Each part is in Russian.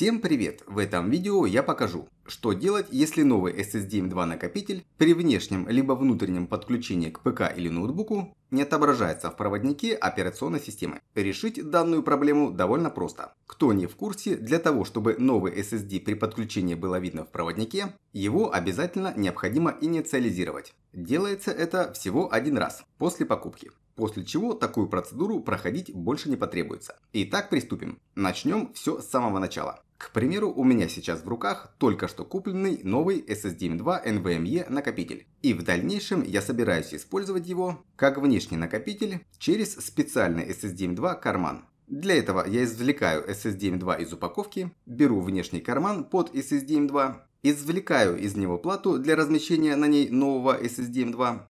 Всем привет! В этом видео я покажу, что делать, если новый SSDM2 накопитель при внешнем либо внутреннем подключении к ПК или ноутбуку не отображается в проводнике операционной системы. Решить данную проблему довольно просто. Кто не в курсе, для того, чтобы новый SSD при подключении было видно в проводнике, его обязательно необходимо инициализировать. Делается это всего один раз после покупки. После чего такую процедуру проходить больше не потребуется. Итак, приступим. Начнем все с самого начала. К примеру, у меня сейчас в руках только что купленный новый SSD m 2 NVMe накопитель. И в дальнейшем я собираюсь использовать его как внешний накопитель через специальный SSD m 2 карман. Для этого я извлекаю SSD m 2 из упаковки, беру внешний карман под SSD m 2 извлекаю из него плату для размещения на ней нового SSD m 2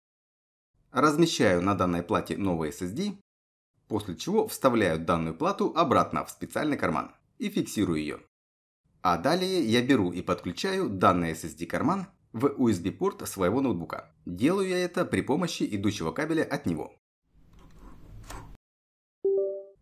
размещаю на данной плате новый SSD, после чего вставляю данную плату обратно в специальный карман и фиксирую ее. А далее я беру и подключаю данный SSD-карман в USB-порт своего ноутбука. Делаю я это при помощи идущего кабеля от него.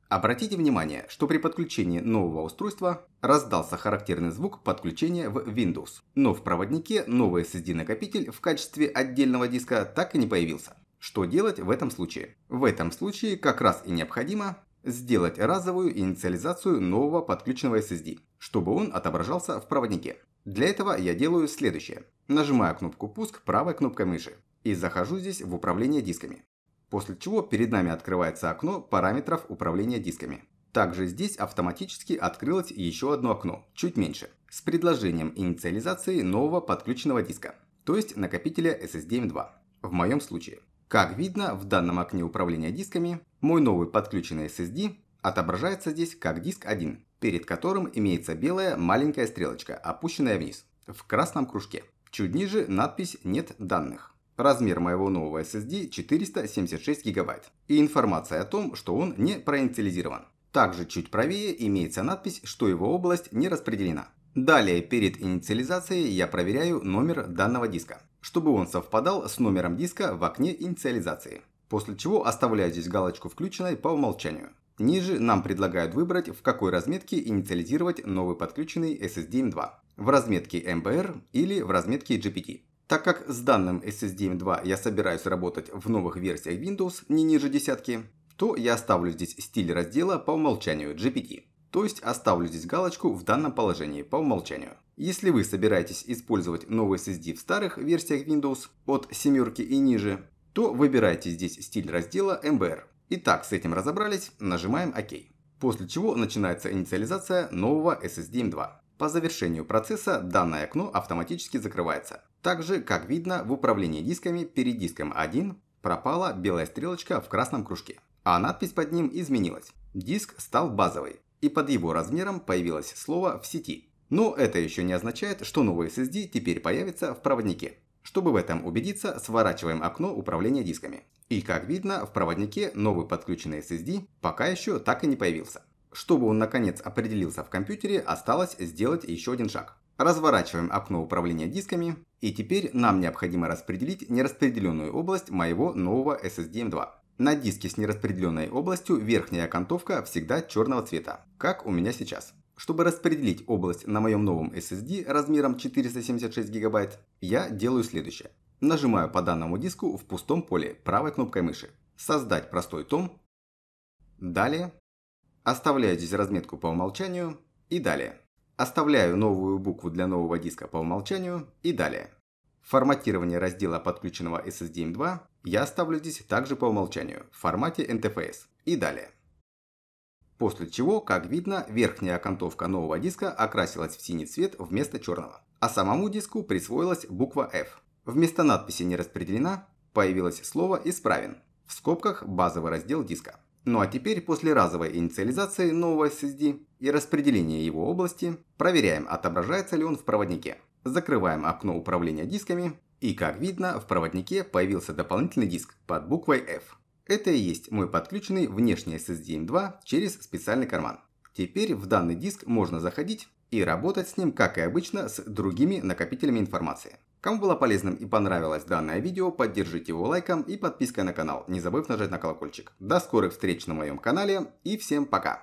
Обратите внимание, что при подключении нового устройства раздался характерный звук подключения в Windows, но в проводнике новый SSD-накопитель в качестве отдельного диска так и не появился. Что делать в этом случае? В этом случае как раз и необходимо сделать разовую инициализацию нового подключенного SSD, чтобы он отображался в проводнике. Для этого я делаю следующее. Нажимаю кнопку «Пуск» правой кнопкой мыши и захожу здесь в управление дисками. После чего перед нами открывается окно параметров управления дисками. Также здесь автоматически открылось еще одно окно, чуть меньше, с предложением инициализации нового подключенного диска, то есть накопителя SSDM2, эм в моем случае. Как видно, в данном окне управления дисками мой новый подключенный SSD отображается здесь как диск 1, перед которым имеется белая маленькая стрелочка, опущенная вниз, в красном кружке. Чуть ниже надпись «Нет данных». Размер моего нового SSD 476 гигабайт и информация о том, что он не проинициализирован. Также чуть правее имеется надпись, что его область не распределена. Далее перед инициализацией я проверяю номер данного диска, чтобы он совпадал с номером диска в окне инициализации после чего оставляю здесь галочку «Включенной» по умолчанию. Ниже нам предлагают выбрать, в какой разметке инициализировать новый подключенный SSDM2 – в разметке MBR или в разметке GPT. Так как с данным SSDM2 я собираюсь работать в новых версиях Windows не ниже десятки, то я оставлю здесь стиль раздела по умолчанию GPT. То есть оставлю здесь галочку в данном положении по умолчанию. Если вы собираетесь использовать новый SSD в старых версиях Windows от семерки и ниже, то выбирайте здесь стиль раздела MBR. Итак, с этим разобрались, нажимаем ОК. После чего начинается инициализация нового SSDM2. По завершению процесса данное окно автоматически закрывается. Также, как видно, в управлении дисками перед диском 1 пропала белая стрелочка в красном кружке, а надпись под ним изменилась. Диск стал базовый, и под его размером появилось слово «в сети». Но это еще не означает, что новый SSD теперь появится в проводнике. Чтобы в этом убедиться, сворачиваем окно управления дисками. И как видно, в проводнике новый подключенный SSD пока еще так и не появился. Чтобы он наконец определился в компьютере, осталось сделать еще один шаг. Разворачиваем окно управления дисками, и теперь нам необходимо распределить нераспределенную область моего нового SSD M2. Эм На диске с нераспределенной областью верхняя окантовка всегда черного цвета, как у меня сейчас. Чтобы распределить область на моем новом SSD размером 476 ГБ, я делаю следующее. Нажимаю по данному диску в пустом поле правой кнопкой мыши. Создать простой том. Далее. Оставляю здесь разметку по умолчанию. И далее. Оставляю новую букву для нового диска по умолчанию. И далее. Форматирование раздела подключенного SSD M2 я оставлю здесь также по умолчанию в формате NTFS. И далее. После чего, как видно, верхняя окантовка нового диска окрасилась в синий цвет вместо черного. А самому диску присвоилась буква F. Вместо надписи «Не распределена» появилось слово «Исправен» в скобках «Базовый раздел диска». Ну а теперь после разовой инициализации нового SSD и распределения его области, проверяем, отображается ли он в проводнике. Закрываем окно управления дисками, и как видно, в проводнике появился дополнительный диск под буквой F. Это и есть мой подключенный внешний SSD m 2 через специальный карман. Теперь в данный диск можно заходить и работать с ним, как и обычно, с другими накопителями информации. Кому было полезным и понравилось данное видео, поддержите его лайком и подпиской на канал, не забыв нажать на колокольчик. До скорых встреч на моем канале и всем пока!